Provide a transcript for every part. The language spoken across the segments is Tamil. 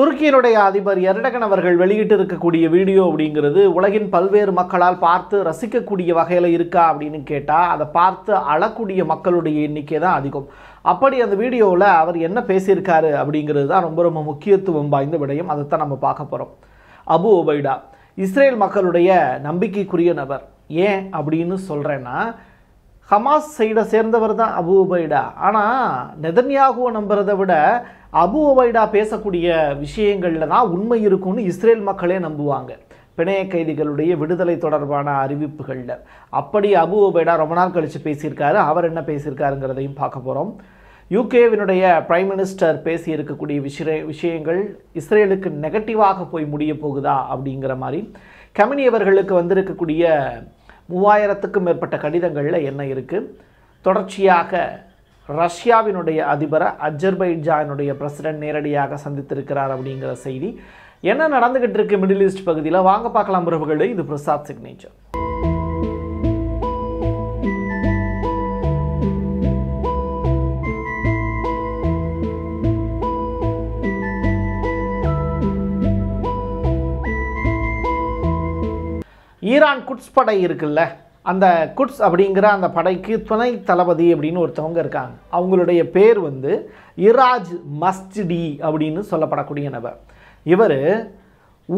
துருக்கியினுடைய அதிபர் எர்டகன் அவர்கள் வெளியிட்டு இருக்கக்கூடிய வீடியோ அப்படிங்கிறது உலகின் பல்வேறு மக்களால் பார்த்து ரசிக்கக்கூடிய வகையில் இருக்கா அப்படின்னு கேட்டால் அதை பார்த்து அழக்கூடிய மக்களுடைய எண்ணிக்கை தான் அதிகம் அப்படி அந்த வீடியோவில் அவர் என்ன பேசியிருக்காரு அப்படிங்கிறது தான் ரொம்ப ரொம்ப முக்கியத்துவம் வாய்ந்த விடயம் அதைத்தான் நம்ம பார்க்க போகிறோம் அபு ஒபைடா இஸ்ரேல் மக்களுடைய நம்பிக்கைக்குரிய நபர் ஏன் அப்படின்னு சொல்கிறேன்னா ஹமாஸ் சைடை சேர்ந்தவர் தான் அபு ஒபைடா ஆனால் நெதன்யாகுவை நம்புறதை விட அபு ஒபைடா பேசக்கூடிய விஷயங்களில் தான் உண்மை இருக்கும்னு இஸ்ரேல் மக்களே நம்புவாங்க பிணைய கைதிகளுடைய விடுதலை தொடர்பான அறிவிப்புகளில் அப்படி அபு ஒபைடா ரொம்ப நாள் கழித்து பேசியிருக்காரு அவர் என்ன பேசியிருக்காருங்கிறதையும் பார்க்க போகிறோம் யூகேவினுடைய பிரைம் மினிஸ்டர் பேசி இருக்கக்கூடிய விஷய விஷயங்கள் இஸ்ரேலுக்கு நெகட்டிவாக போய் முடிய போகுதா அப்படிங்கிற மாதிரி கமினி அவர்களுக்கு வந்திருக்கக்கூடிய மூவாயிரத்துக்கும் மேற்பட்ட கடிதங்களில் என்ன இருக்குது தொடர்ச்சியாக ரஷ்யாவினுடைய அதிபரை அஜர்பைஜானுடைய பிரசிடென்ட் நேரடியாக சந்தித்திருக்கிறார் அப்படிங்கிற செய்தி என்ன நடந்துகிட்டு இருக்கு மிடில் ஈஸ்ட் பகுதியில் வாங்க பார்க்கலாம் உறவுகளே இது பிரசாத் சிக்னேச்சர் ஈரான் குட்ஸ் படை இருக்குல்ல அந்த குட்ஸ் அப்படிங்கிற அந்த படைக்கு துணை தளபதி அப்படின்னு ஒருத்தவங்க இருக்காங்க அவங்களுடைய பேர் வந்து இராஜ் மஸ்டி அப்படின்னு சொல்லப்படக்கூடிய நபர் இவர்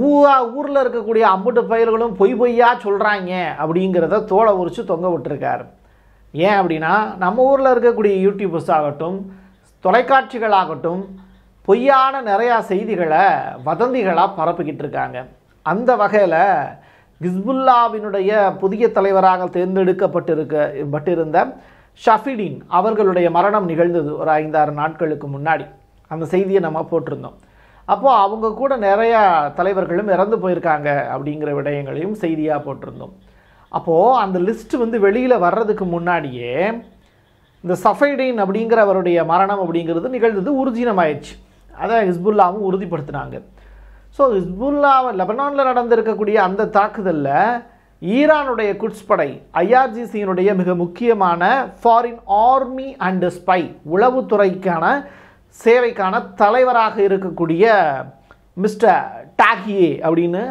ஊரா ஊரில் இருக்கக்கூடிய அம்புட்டு பயிர்களும் பொய் பொய்யா சொல்கிறாங்க அப்படிங்கிறத தோலை உரித்து தொங்க விட்டுருக்கார் ஏன் அப்படின்னா நம்ம ஊரில் இருக்கக்கூடிய யூடியூபர்ஸ் ஆகட்டும் தொலைக்காட்சிகளாகட்டும் பொய்யான நிறையா செய்திகளை வதந்திகளாக பரப்பிக்கிட்டு இருக்காங்க அந்த வகையில் ஹிஸ்புல்லாவினுடைய புதிய தலைவராக தேர்ந்தெடுக்கப்பட்டிருக்க பட்டிருந்த ஷஃபிடின் அவர்களுடைய மரணம் நிகழ்ந்தது ஒரு ஐந்தாறு நாட்களுக்கு முன்னாடி அந்த செய்தியை நம்ம போட்டிருந்தோம் அப்போது அவங்க கூட நிறையா தலைவர்களும் இறந்து போயிருக்காங்க அப்படிங்கிற விடயங்களையும் செய்தியாக போட்டிருந்தோம் அப்போது அந்த லிஸ்ட் வந்து வெளியில் வர்றதுக்கு முன்னாடியே இந்த சஃபைடின் அப்படிங்கிறவருடைய மரணம் அப்படிங்கிறது நிகழ்ந்தது உறுதினமாயிடுச்சு அதை ஹிஸ்புல்லாவும் உறுதிப்படுத்தினாங்க ஸோ ஹிஸ்புல்லா லெபனானில் நடந்திருக்கக்கூடிய அந்த தாக்குதலில் ஈரானுடைய குட்ஸ் படை ஐஆர்ஜிசியினுடைய மிக முக்கியமான ஃபாரின் ஆர்மி அண்டு ஸ்பை உளவுத்துறைக்கான சேவைக்கான தலைவராக இருக்கக்கூடிய மிஸ்டர் டாகியே அப்படின்னு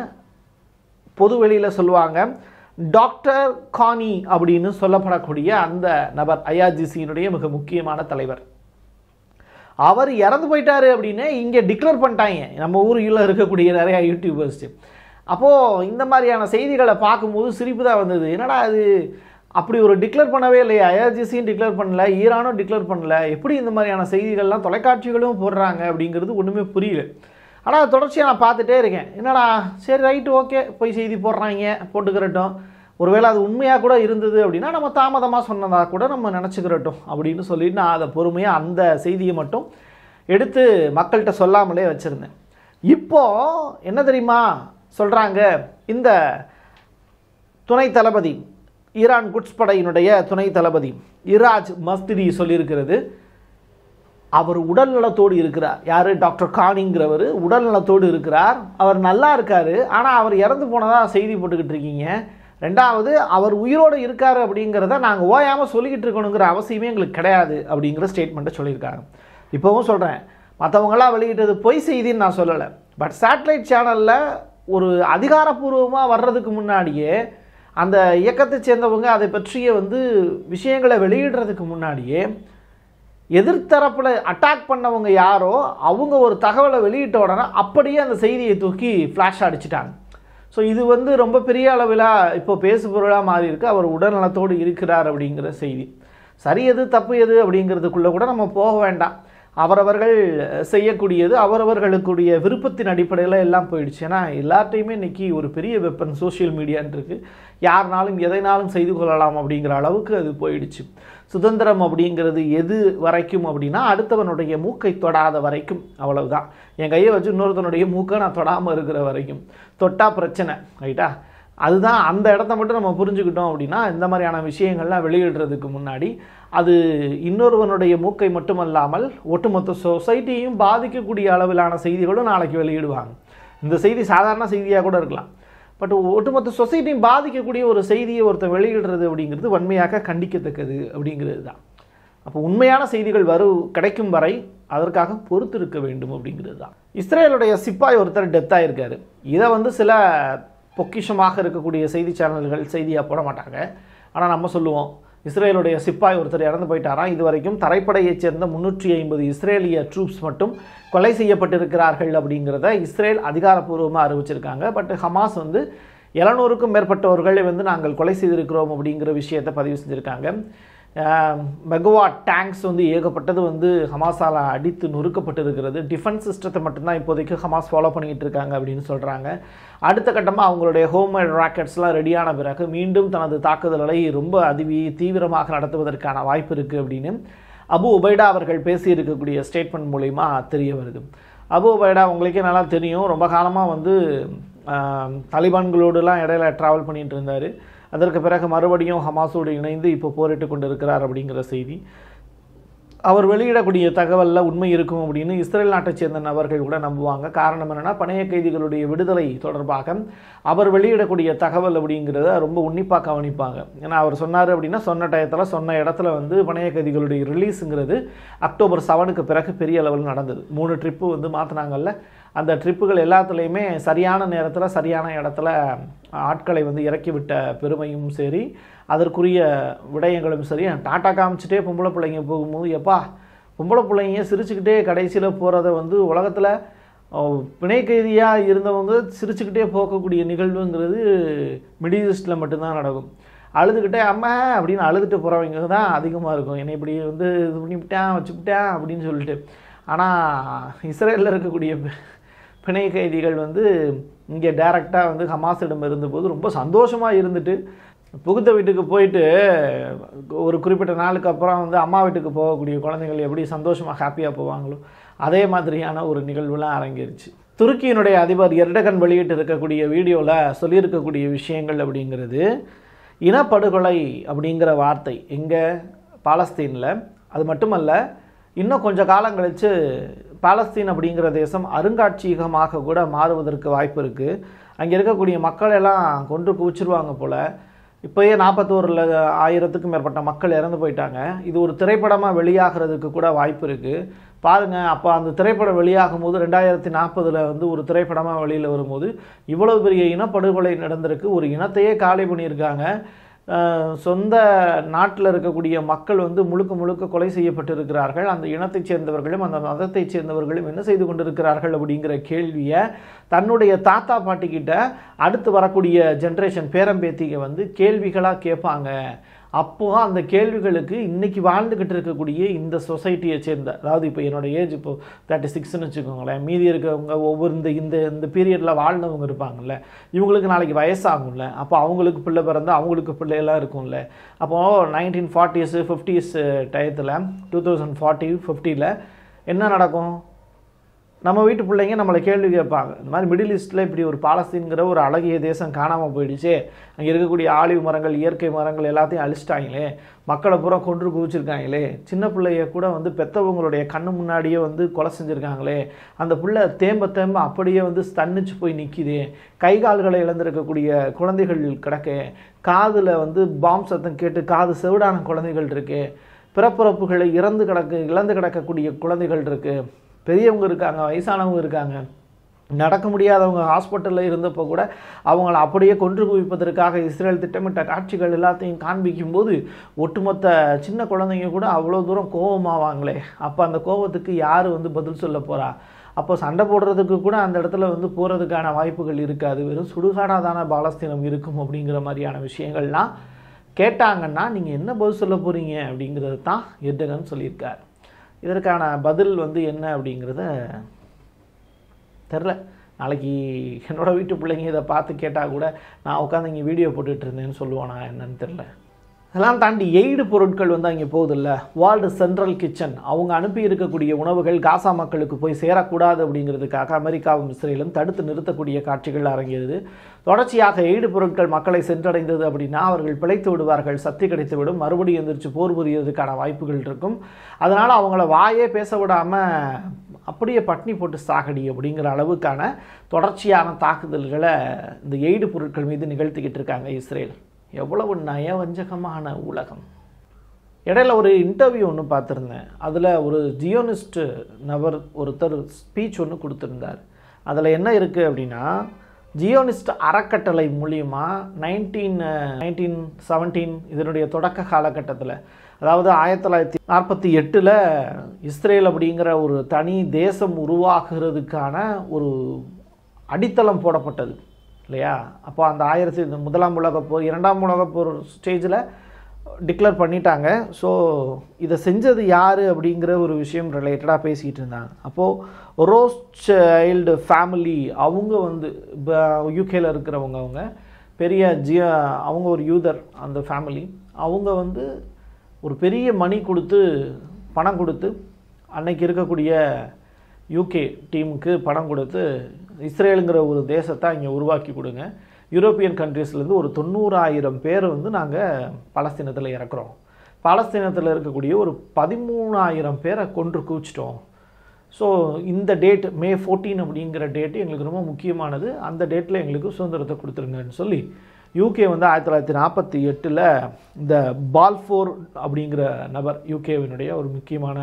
பொது வெளியில் சொல்லுவாங்க டாக்டர் கானி அப்படின்னு சொல்லப்படக்கூடிய அந்த நபர் ஐஆர்ஜிசியினுடைய மிக முக்கியமான தலைவர் அவர் இறந்து போயிட்டாரு அப்படின்னு இங்கே டிக்ளேர் பண்ணிட்டாங்க நம்ம ஊரில் இருக்கக்கூடிய நிறையா யூடியூபர்ஸ் அப்போது இந்த மாதிரியான செய்திகளை பார்க்கும்போது சிரிப்பு தான் வந்தது என்னடா அது அப்படி ஒரு டிக்ளேர் பண்ணவே இல்லையா ஐஆர்ஜிசியும் டிக்ளேர் பண்ணல ஈரானும் டிக்ளேர் பண்ணல எப்படி இந்த மாதிரியான செய்திகள்லாம் தொலைக்காட்சிகளும் போடுறாங்க அப்படிங்கிறது ஒன்றுமே புரியல ஆனால் தொடர்ச்சியாக நான் பார்த்துட்டே இருக்கேன் என்னடா சரி ரைட்டு ஓகே போய் செய்தி போடுறாங்க போட்டுக்கிறட்டும் ஒருவேளை அது உண்மையாக கூட இருந்தது அப்படின்னா நம்ம தாமதமாக சொன்னதாக கூட நம்ம நினச்சிக்கிறட்டும் அப்படின்னு சொல்லிட்டு நான் அதை பொறுமையாக அந்த செய்தியை மட்டும் எடுத்து மக்கள்கிட்ட சொல்லாமலே வச்சுருந்தேன் இப்போது என்ன தெரியுமா சொல்கிறாங்க இந்த துணை தளபதி ஈரான் குட்ஸ் படையினுடைய துணை தளபதி இராஜ் மஸ்திரி சொல்லியிருக்கிறது அவர் உடல் நலத்தோடு இருக்கிறார் யார் டாக்டர் கானிங்கிறவர் உடல் நலத்தோடு இருக்கிறார் அவர் நல்லா இருக்கார் ஆனால் அவர் இறந்து போனதாக செய்தி போட்டுக்கிட்டு இருக்கீங்க ரெண்டாவது அவர் உயிரோடு இருக்கார் அப்படிங்கிறத நாங்கள் ஓயாமல் சொல்லிக்கிட்டு இருக்கணுங்கிற அவசியமே எங்களுக்கு கிடையாது அப்படிங்கிற ஸ்டேட்மெண்ட்டை சொல்லியிருக்காங்க இப்போவும் சொல்கிறேன் மற்றவங்களாம் வெளியிட்டது பொய் செய்தின்னு நான் சொல்லலை பட் சேட்டலைட் சேனலில் ஒரு அதிகாரப்பூர்வமாக வர்றதுக்கு முன்னாடியே அந்த இயக்கத்தை சேர்ந்தவங்க அதை பற்றிய வந்து விஷயங்களை வெளியிடுறதுக்கு முன்னாடியே எதிர்த்தரப்பில் அட்டாக் பண்ணவங்க யாரோ அவங்க ஒரு தகவலை வெளியிட்ட உடனே அப்படியே அந்த செய்தியை தூக்கி ஃப்ளாஷ் அடிச்சிட்டாங்க ஸோ இது வந்து ரொம்ப பெரிய அளவில் இப்போ பேசுபொருளாக மாறி இருக்கு அவர் உடல்நலத்தோடு இருக்கிறார் அப்படிங்கிற செய்தி சரி எது தப்பு எது அப்படிங்கிறதுக்குள்ளே கூட நம்ம போக வேண்டாம் அவரவர்கள் செய்யக்கூடியது அவரவர்களுக்குடைய விருப்பத்தின் அடிப்படையில் எல்லாம் போயிடுச்சு ஏன்னா எல்லார்ட்டையுமே இன்றைக்கி ஒரு பெரிய வெப்பன் சோஷியல் மீடியான்ருக்கு யாருனாலும் எதைனாலும் செய்து கொள்ளலாம் அப்படிங்கிற அளவுக்கு அது போயிடுச்சு சுதந்திரம் அப்படிங்கிறது எது வரைக்கும் அப்படின்னா அடுத்தவனுடைய மூக்கை தொடாத வரைக்கும் அவ்வளவுதான் என் கையை வச்சு இன்னொருத்தனுடைய மூக்கை நான் தொடாமல் இருக்கிற வரைக்கும் தொட்டா பிரச்சனை ரைட்டா அதுதான் அந்த இடத்த மட்டும் நம்ம புரிஞ்சுக்கிட்டோம் அப்படின்னா இந்த மாதிரியான விஷயங்கள்லாம் வெளியிடுறதுக்கு முன்னாடி அது இன்னொருவனுடைய மூக்கை மட்டுமல்லாமல் ஒட்டுமொத்த சொசைட்டியும் பாதிக்கக்கூடிய அளவிலான செய்திகளும் நாளைக்கு வெளியிடுவாங்க இந்த செய்தி சாதாரண செய்தியாக கூட இருக்கலாம் பட் ஒட்டுமொத்த சொசைட்டியும் பாதிக்கக்கூடிய ஒரு செய்தியை ஒருத்தர் வெளியிடுறது அப்படிங்கிறது வன்மையாக கண்டிக்கத்தக்கது அப்படிங்கிறது தான் அப்போ உண்மையான செய்திகள் வரு கிடைக்கும் வரை அதற்காக பொறுத்திருக்க வேண்டும் அப்படிங்கிறது தான் இஸ்ரேலுடைய சிப்பாய் ஒருத்தர் டெத்தாயிருக்காரு இதை வந்து சில பொக்கிஷமாக இருக்கக்கூடிய செய்தி சேனல்கள் செய்தியாக போட மாட்டாங்க ஆனால் நம்ம சொல்லுவோம் இஸ்ரேலுடைய சிப்பாய் ஒருத்தர் இறந்து போயிட்டாராம் இதுவரைக்கும் தரைப்படையைச் சேர்ந்த முன்னூற்றி ஐம்பது இஸ்ரேலிய ட்ரூப்ஸ் மட்டும் கொலை செய்யப்பட்டிருக்கிறார்கள் அப்படிங்கிறத இஸ்ரேல் அதிகாரப்பூர்வமாக அறிவிச்சிருக்காங்க பட் ஹமாஸ் வந்து எழுநூறுக்கும் மேற்பட்டவர்களை வந்து நாங்கள் கொலை செய்திருக்கிறோம் அப்படிங்கிற விஷயத்தை பதிவு செஞ்சுருக்காங்க மெகவாட் டேங்க்ஸ் வந்து ஏகப்பட்டது வந்து ஹமாஸால் அடித்து நொறுக்கப்பட்டு இருக்கிறது டிஃபென்ஸ் சிஸ்டத்தை மட்டும்தான் இப்போதைக்கு ஹமாஸ் ஃபாலோ பண்ணிக்கிட்டு இருக்காங்க அப்படின்னு சொல்கிறாங்க அடுத்த கட்டமாக அவங்களுடைய ஹோம்மேட் ராக்கெட்ஸ்லாம் ரெடியான பிறகு மீண்டும் தனது தாக்குதல்களை ரொம்ப அதிவி தீவிரமாக நடத்துவதற்கான வாய்ப்பு இருக்குது அப்படின்னு அபு உபைடா அவர்கள் பேசியிருக்கக்கூடிய ஸ்டேட்மெண்ட் மூலிமா தெரிய வருது அபு உபைடா உங்களுக்கே நல்லா தெரியும் ரொம்ப காலமாக வந்து தலிபான்களோடுலாம் இடையில ட்ராவல் பண்ணிகிட்டு இருந்தார் அதற்கு பிறகு மறுபடியும் ஹமாஸோடு இணைந்து இப்போ போரிட்டு கொண்டிருக்கிறார் அப்படிங்கிற செய்தி அவர் வெளியிடக்கூடிய தகவலில் உண்மை இருக்கும் அப்படின்னு இஸ்ரேல் நாட்டை சேர்ந்த நபர்கள் கூட நம்புவாங்க காரணம் என்னென்னா பணைய கைதிகளுடைய விடுதலை தொடர்பாக அவர் வெளியிடக்கூடிய தகவல் அப்படிங்கிறத ரொம்ப உன்னிப்பாக கவனிப்பாங்க ஏன்னா அவர் சொன்னார் அப்படின்னா சொன்ன டயத்தில் சொன்ன இடத்துல வந்து பணைய கைதிகளுடைய ரிலீஸுங்கிறது அக்டோபர் செவனுக்கு பிறகு பெரிய அளவில் நடந்தது மூணு ட்ரிப்பு வந்து மாற்றினாங்கல்ல அந்த ட்ரிப்புகள் எல்லாத்துலேயுமே சரியான நேரத்தில் சரியான இடத்துல ஆட்களை வந்து இறக்கிவிட்ட பெருமையும் சரி அதற்குரிய விடயங்களும் சரி டாட்டா காமிச்சிட்டே பொம்பளை பிள்ளைங்க போகும்போது எப்பா பொம்பளை பிள்ளைங்க சிரிச்சுக்கிட்டே கடைசியில் போகிறத வந்து உலகத்தில் பிணை கைதியாக இருந்தவங்க சிரிச்சுக்கிட்டே போகக்கூடிய நிகழ்வுங்கிறது மிடில் ஈஸ்டில் மட்டும்தான் நடக்கும் அழுதுகிட்டே அம்மா அப்படின்னு அழுதுட்டு போகிறவங்க தான் அதிகமாக இருக்கும் என்னை இப்படி வந்து இது பண்ணிவிட்டேன் வச்சுக்கிட்டேன் அப்படின்னு சொல்லிட்டு ஆனால் இஸ்ரேலில் இருக்கக்கூடிய பிணை கைதிகள் வந்து இங்கே டேரெக்டாக வந்து ஹமாஸிடம் இருந்தபோது ரொம்ப சந்தோஷமாக இருந்துட்டு புகுத்த வீட்டுக்கு போயிட்டு ஒரு குறிப்பிட்ட நாளுக்கு அப்புறம் வந்து அம்மா வீட்டுக்கு போகக்கூடிய குழந்தைகள் எப்படி சந்தோஷமாக ஹாப்பியாக போவாங்களோ அதே மாதிரியான ஒரு நிகழ்வுலாம் அரங்கிருச்சு துருக்கியினுடைய அதிபர் எர்டகன் வெளியிட்டு இருக்கக்கூடிய வீடியோவில் சொல்லியிருக்கக்கூடிய விஷயங்கள் அப்படிங்கிறது இனப்படுகொலை அப்படிங்கிற வார்த்தை இங்கே பாலஸ்தீனில் அது மட்டுமல்ல இன்னும் கொஞ்சம் காலம் கழித்து பாலஸ்தீன் அப்படிங்கிற தேசம் அருங்காட்சியகமாக கூட மாறுவதற்கு வாய்ப்பு இருக்குது அங்கே இருக்கக்கூடிய மக்கள் எல்லாம் கொன்று குவிச்சிருவாங்க போல் இப்போயே நாற்பத்தோரில் ஆயிரத்துக்கும் மேற்பட்ட மக்கள் இறந்து போயிட்டாங்க இது ஒரு திரைப்படமாக வெளியாகிறதுக்கு கூட வாய்ப்பு இருக்குது பாருங்கள் அப்போ அந்த திரைப்படம் வெளியாகும் போது ரெண்டாயிரத்தி நாற்பதில் வந்து ஒரு திரைப்படமாக வெளியில் வரும்போது இவ்வளோ பெரிய இனப்படுகொலை நடந்திருக்கு ஒரு இனத்தையே காலி பண்ணியிருக்காங்க சொந்த நாட்டில் இருக்கக்கூடிய மக்கள் வந்து முழுக்க முழுக்க கொலை செய்யப்பட்டிருக்கிறார்கள் அந்த இனத்தைச் சேர்ந்தவர்களும் அந்த மதத்தைச் சேர்ந்தவர்களும் என்ன செய்து கொண்டிருக்கிறார்கள் அப்படிங்கிற கேள்வியை தன்னுடைய தாத்தா பாட்டிக்கிட்ட அடுத்து வரக்கூடிய ஜென்ரேஷன் பேரம்பேத்திகை வந்து கேள்விகளாக கேட்பாங்க அப்போது அந்த கேள்விகளுக்கு இன்றைக்கி வாழ்ந்துக்கிட்டு இருக்கக்கூடிய இந்த சொசைட்டியை சேர்ந்த அதாவது இப்போ என்னோடய ஏஜ் இப்போ தேர்ட்டி சிக்ஸ்னு வச்சுக்கோங்களேன் மீதி இருக்கவங்க ஒவ்வொரு இந்த இந்த இந்த பீரியடில் வாழ்ந்தவங்க இருப்பாங்கல்ல இவங்களுக்கு நாளைக்கு வயசாகும்ல அப்போ அவங்களுக்கு பிள்ளை பிறந்து அவங்களுக்கு பிள்ளையெல்லாம் இருக்கும்ல அப்போது நைன்டீன் ஃபார்ட்டிஸு ஃபிஃப்டிஸ் டயத்தில் டூ தௌசண்ட் ஃபார்ட்டி ஃபிஃப்டியில் என்ன நடக்கும் நம்ம வீட்டு பிள்ளைங்க நம்மளை கேள்வி கேட்பாங்க இந்த மாதிரி மிடில் ஈஸ்டில் இப்படி ஒரு பாலஸ்தீன்கிற ஒரு அழகிய தேசம் காணாமல் போயிடுச்சு அங்கே இருக்கக்கூடிய ஆலிவ் மரங்கள் இயற்கை மரங்கள் எல்லாத்தையும் அழிச்சிட்டாங்களே மக்களை பூரா கொன்று குவிச்சிருக்காங்களே சின்ன பிள்ளைய கூட வந்து பெற்றவங்களுடைய கண்ணு முன்னாடியே வந்து கொலை செஞ்சுருக்காங்களே அந்த பிள்ளை தேம்ப தேம்ப அப்படியே வந்து ஸ்தன்னிச்சு போய் நிற்கிது கை கால்களை இழந்திருக்கக்கூடிய குழந்தைகள் கிடக்க காதில் வந்து பாம் சத்தம் கேட்டு காது செவிடான குழந்தைகள் இருக்குது பிறப்பிறப்புகளை இறந்து கிடக்கு இழந்து கிடக்கக்கூடிய குழந்தைகள் இருக்குது பெரியவங்க இருக்காங்க வயசானவங்க இருக்காங்க நடக்க முடியாதவங்க ஹாஸ்பிட்டலில் இருந்தப்போ கூட அவங்கள அப்படியே கொன்று குவிப்பதற்காக இஸ்ரேல் திட்டமிட்ட காட்சிகள் எல்லாத்தையும் காண்பிக்கும்போது ஒட்டுமொத்த சின்ன குழந்தைங்க கூட அவ்வளோ தூரம் கோபமாவாங்களே அப்போ அந்த கோபத்துக்கு யார் வந்து பதில் சொல்ல போகிறா அப்போ சண்டை போடுறதுக்கு கூட அந்த இடத்துல வந்து போகிறதுக்கான வாய்ப்புகள் இருக்காது வெறும் சுடுகாடாதான பாலஸ்தீனம் இருக்கும் அப்படிங்கிற மாதிரியான விஷயங்கள்லாம் கேட்டாங்கன்னா நீங்கள் என்ன பதில் சொல்ல போகிறீங்க அப்படிங்கிறது தான் எர்டகன் சொல்லியிருக்காரு இதற்கான பதில் வந்து என்ன அப்படிங்கிறத தெரில நாளைக்கு என்னோடய வீட்டு பிள்ளைங்க இதை பார்த்து கேட்டால் கூட நான் உட்காந்து இங்கே வீடியோ போட்டுட்ருந்தேன்னு சொல்லுவானா என்னன்னு தெரில அதெல்லாம் தாண்டி எய்டு பொருட்கள் வந்து அங்கே போகுதில்ல வேர்ல்டு சென்ட்ரல் கிச்சன் அவங்க அனுப்பி இருக்கக்கூடிய உணவுகள் காசா மக்களுக்கு போய் சேரக்கூடாது அப்படிங்கிறதுக்காக அமெரிக்காவும் இஸ்ரேலும் தடுத்து நிறுத்தக்கூடிய காட்சிகள் அரங்கியது தொடர்ச்சியாக எய்டு பொருட்கள் மக்களை சென்றடைந்தது அப்படின்னா அவர்கள் பிழைத்து விடுவார்கள் சக்தி கிடைத்துவிடும் மறுபடியும் எந்திரிச்சு போர் புரியறதுக்கான வாய்ப்புகள் இருக்கும் அதனால் அவங்கள வாயே பேச விடாமல் அப்படியே பட்னி போட்டு சாகடி அப்படிங்கிற அளவுக்கான தொடர்ச்சியான தாக்குதல்களை இந்த எய்டு பொருட்கள் மீது நிகழ்த்திக்கிட்டு இருக்காங்க இஸ்ரேல் எவ்வளவு நயவஞ்சகமான உலகம் இடையில ஒரு இன்டர்வியூ ஒன்று பார்த்துருந்தேன் அதில் ஒரு ஜியோனிஸ்ட்டு நபர் ஒருத்தர் ஸ்பீச் ஒன்று கொடுத்துருந்தார் அதில் என்ன இருக்குது அப்படின்னா ஜியோனிஸ்ட் அறக்கட்டளை மூலியமாக நைன்டீன் நைன்டீன் செவன்டீன் இதனுடைய தொடக்க காலகட்டத்தில் அதாவது ஆயிரத்தி தொள்ளாயிரத்தி நாற்பத்தி எட்டில் இஸ்ரேல் அப்படிங்கிற ஒரு தனி தேசம் உருவாகிறதுக்கான ஒரு அடித்தளம் போடப்பட்டது இல்லையா அப்போ அந்த ஆயிரத்தி முதலாம் உலகப்போர் போர் இரண்டாம் உலகப்போர் போர் ஸ்டேஜில் டிக்ளேர் பண்ணிட்டாங்க ஸோ இதை செஞ்சது யார் அப்படிங்கிற ஒரு விஷயம் ரிலேட்டடாக பேசிக்கிட்டு இருந்தாங்க அப்போது ரோஸ் சைல்டு ஃபேமிலி அவங்க வந்து இப்போ யூகேல இருக்கிறவங்க அவங்க பெரிய ஜிய அவங்க ஒரு யூதர் அந்த ஃபேமிலி அவங்க வந்து ஒரு பெரிய மணி கொடுத்து பணம் கொடுத்து அன்னைக்கு இருக்கக்கூடிய யூகே டீமுக்கு பணம் கொடுத்து இஸ்ரேலுங்கிற ஒரு தேசத்தை இங்கே உருவாக்கி கொடுங்க யூரோப்பியன் கண்ட்ரீஸ்லேருந்து ஒரு தொண்ணூறாயிரம் பேர் வந்து நாங்கள் பலஸ்தீனத்தில் இறக்குறோம் பலஸ்தீனத்தில் இருக்கக்கூடிய ஒரு பதிமூணாயிரம் பேரை கொன்று குவிச்சிட்டோம் ஸோ இந்த டேட் மே ஃபோர்டீன் அப்படிங்கிற டேட்டு எங்களுக்கு ரொம்ப முக்கியமானது அந்த டேட்டில் எங்களுக்கு சுதந்திரத்தை கொடுத்துருங்கன்னு சொல்லி யூகே வந்து ஆயிரத்தி தொள்ளாயிரத்தி நாற்பத்தி எட்டில் இந்த பால்ஃபோர் அப்படிங்கிற நபர் யூகேவினுடைய ஒரு முக்கியமான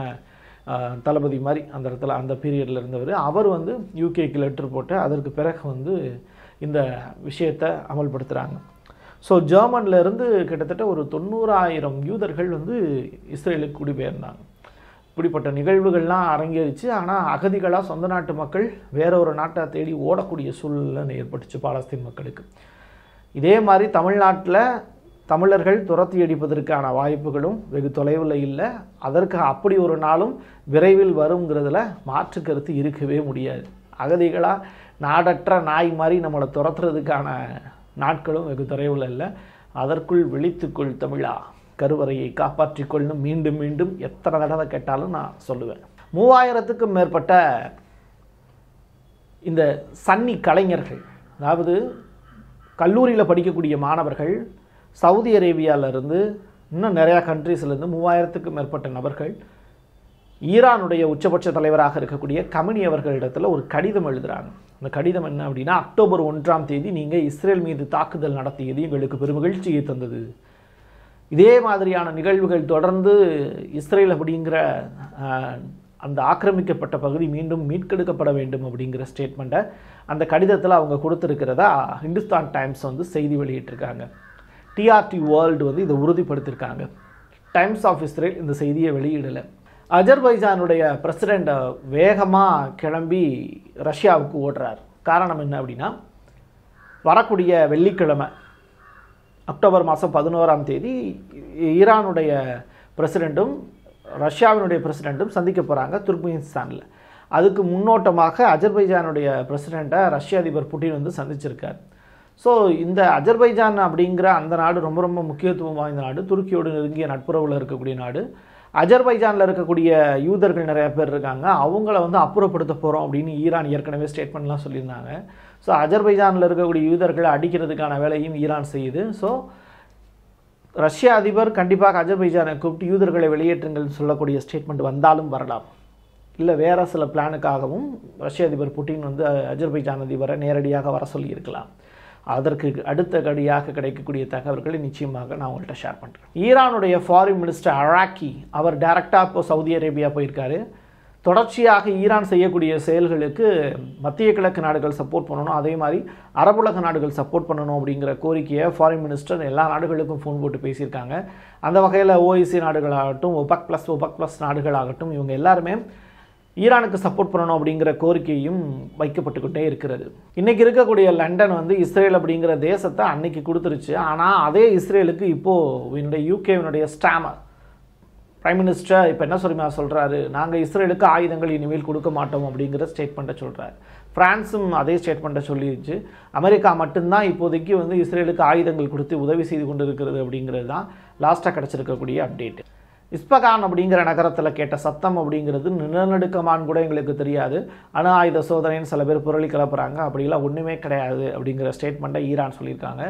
தளபதி மாதிரி அந்த இடத்துல அந்த பீரியடில் இருந்தவர் அவர் வந்து யூகேக்கு லெட்டர் போட்டு அதற்கு பிறகு வந்து இந்த விஷயத்தை அமல்படுத்துகிறாங்க ஸோ ஜெர்மன்லேருந்து கிட்டத்தட்ட ஒரு தொண்ணூறாயிரம் யூதர்கள் வந்து இஸ்ரேலுக்கு குடிபெயர்ந்தாங்க இப்படிப்பட்ட நிகழ்வுகள்லாம் அரங்கேறிச்சு ஆனால் அகதிகளாக சொந்த நாட்டு மக்கள் வேற ஒரு நாட்டை தேடி ஓடக்கூடிய சூழ்நிலை ஏற்பட்டுச்சு பாலஸ்தீன் மக்களுக்கு இதே மாதிரி தமிழ்நாட்டில் தமிழர்கள் துரத்தி அடிப்பதற்கான வாய்ப்புகளும் வெகு தொலைவில் இல்லை அதற்கு அப்படி ஒரு நாளும் விரைவில் வருங்கிறதுல மாற்று கருத்து இருக்கவே முடியாது அகதிகளாக நாடற்ற நாய் மாதிரி நம்மளை துரத்துறதுக்கான நாட்களும் வெகு தொலைவில் இல்லை அதற்குள் விழித்துக்குள் தமிழா கருவறையை கொள்ளணும் மீண்டும் மீண்டும் எத்தனை தடவை கேட்டாலும் நான் சொல்லுவேன் மூவாயிரத்துக்கும் மேற்பட்ட இந்த சன்னி கலைஞர்கள் அதாவது கல்லூரியில் படிக்கக்கூடிய மாணவர்கள் சவுதி அரேபியாவிலிருந்து இன்னும் நிறையா கண்ட்ரீஸ்லேருந்து மூவாயிரத்துக்கும் மேற்பட்ட நபர்கள் ஈரானுடைய உச்சபட்ச தலைவராக இருக்கக்கூடிய கமினி அவர்களிடத்தில் ஒரு கடிதம் எழுதுகிறாங்க அந்த கடிதம் என்ன அப்படின்னா அக்டோபர் ஒன்றாம் தேதி நீங்கள் இஸ்ரேல் மீது தாக்குதல் நடத்தியது எங்களுக்கு பெருமகிழ்ச்சியை தந்தது இதே மாதிரியான நிகழ்வுகள் தொடர்ந்து இஸ்ரேல் அப்படிங்கிற அந்த ஆக்கிரமிக்கப்பட்ட பகுதி மீண்டும் மீட்கெடுக்கப்பட வேண்டும் அப்படிங்கிற ஸ்டேட்மெண்ட்டை அந்த கடிதத்தில் அவங்க கொடுத்துருக்கிறதா ஹிந்துஸ்தான் டைம்ஸ் வந்து செய்தி வெளியிட்டிருக்காங்க டிஆர்டி வேர்ல்டு வந்து இதை உறுதிப்படுத்தியிருக்காங்க டைம்ஸ் ஆஃப் இஸ்ரேல் இந்த செய்தியை வெளியிடலை அஜர்பைஜானுடைய பிரசிடெண்ட் வேகமாக கிளம்பி ரஷ்யாவுக்கு ஓடுறார் காரணம் என்ன அப்படின்னா வரக்கூடிய வெள்ளிக்கிழமை அக்டோபர் மாதம் பதினோராம் தேதி ஈரானுடைய பிரசிடெண்ட்டும் ரஷ்யாவினுடைய பிரசிடெண்ட்டும் சந்திக்க போகிறாங்க துர்க்மினிஸ்தானில் அதுக்கு முன்னோட்டமாக அஜர்பைஜானுடைய பிரசிடெண்ட்டை ரஷ்ய அதிபர் புட்டின் வந்து சந்திச்சிருக்கார் ஸோ இந்த அஜர்பைஜான் அப்படிங்கிற அந்த நாடு ரொம்ப ரொம்ப முக்கியத்துவம் வாய்ந்த நாடு துருக்கியோடு நெருங்கிய நட்புறவில் இருக்கக்கூடிய நாடு அஜர்பைஜானில் இருக்கக்கூடிய யூதர்கள் நிறையா பேர் இருக்காங்க அவங்கள வந்து அப்புறப்படுத்த போகிறோம் அப்படின்னு ஈரான் ஏற்கனவே ஸ்டேட்மெண்ட்லாம் சொல்லியிருந்தாங்க ஸோ அஜர்பைஜானில் இருக்கக்கூடிய யூதர்களை அடிக்கிறதுக்கான வேலையும் ஈரான் செய்யுது ஸோ ரஷ்ய அதிபர் கண்டிப்பாக அஜர்பைஜானை கூப்பிட்டு யூதர்களை வெளியேற்றுங்கள் சொல்லக்கூடிய ஸ்டேட்மெண்ட் வந்தாலும் வரலாம் இல்லை வேறு சில பிளானுக்காகவும் ரஷ்ய அதிபர் புட்டின் வந்து அஜர்பைஜான் அதிபரை நேரடியாக வர சொல்லியிருக்கலாம் அதற்கு அடுத்த கடியாக கிடைக்கக்கூடிய தகவல்களை நிச்சயமாக நான் உங்கள்கிட்ட ஷேர் பண்ணுறேன் ஈரானுடைய ஃபாரின் மினிஸ்டர் அராக்கி அவர் டைரக்டாக இப்போ சவுதி அரேபியா போயிருக்காரு தொடர்ச்சியாக ஈரான் செய்யக்கூடிய செயல்களுக்கு மத்திய கிழக்கு நாடுகள் சப்போர்ட் பண்ணணும் அதே மாதிரி அரபுலக நாடுகள் சப்போர்ட் பண்ணணும் அப்படிங்கிற கோரிக்கையை ஃபாரின் மினிஸ்டர் எல்லா நாடுகளுக்கும் ஃபோன் போட்டு பேசியிருக்காங்க அந்த வகையில் ஓஇசி நாடுகளாகட்டும் ஒபக் ப்ளஸ் ஒபக் ப்ளஸ் நாடுகளாகட்டும் இவங்க எல்லாருமே ஈரானுக்கு சப்போர்ட் பண்ணணும் அப்படிங்கிற கோரிக்கையும் வைக்கப்பட்டுக்கிட்டே இருக்கிறது இன்றைக்கி இருக்கக்கூடிய லண்டன் வந்து இஸ்ரேல் அப்படிங்கிற தேசத்தை அன்னைக்கு கொடுத்துருச்சு ஆனால் அதே இஸ்ரேலுக்கு இப்போது என்னுடைய யூகேவினுடைய ஸ்டாமர் ப்ரைம் மினிஸ்டர் இப்போ என்ன சொல்லுமா சொல்கிறாரு நாங்கள் இஸ்ரேலுக்கு ஆயுதங்கள் இனிமேல் கொடுக்க மாட்டோம் அப்படிங்கிற ஸ்டேட்மெண்ட்டை சொல்கிறார் ஃப்ரான்ஸும் அதே ஸ்டேட்மெண்ட்டை சொல்லிடுச்சு அமெரிக்கா மட்டும்தான் இப்போதைக்கு வந்து இஸ்ரேலுக்கு ஆயுதங்கள் கொடுத்து உதவி செய்து கொண்டு இருக்கிறது அப்படிங்கிறது தான் லாஸ்ட்டாக கிடச்சிருக்கக்கூடிய அப்டேட் இஸ்பகான் அப்படிங்கிற நகரத்தில் கேட்ட சத்தம் அப்படிங்கிறது நிலநடுக்கமான்னு கூட எங்களுக்கு தெரியாது அணு ஆயுத சோதனைன்னு சில பேர் புரளி கிளப்புறாங்க அப்படிலாம் ஒன்றுமே கிடையாது அப்படிங்கிற ஸ்டேட்மெண்ட்டை ஈரான் சொல்லியிருக்காங்க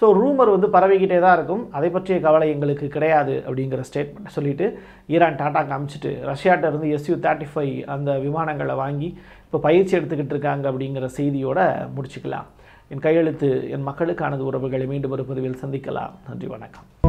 ஸோ ரூமர் வந்து பரவிக்கிட்டே தான் இருக்கும் அதை பற்றிய கவலை எங்களுக்கு கிடையாது அப்படிங்கிற ஸ்டேட்மெண்ட் சொல்லிவிட்டு ஈரான் டாட்டா காமிச்சிட்டு ரஷ்யாட்ட இருந்து எஸ்யூ தேர்ட்டி ஃபைவ் அந்த விமானங்களை வாங்கி இப்போ பயிற்சி எடுத்துக்கிட்டு இருக்காங்க அப்படிங்கிற செய்தியோட முடிச்சுக்கலாம் என் கையெழுத்து என் மக்களுக்கானது உறவுகளை மீண்டும் ஒரு பதிவில் சந்திக்கலாம் நன்றி வணக்கம்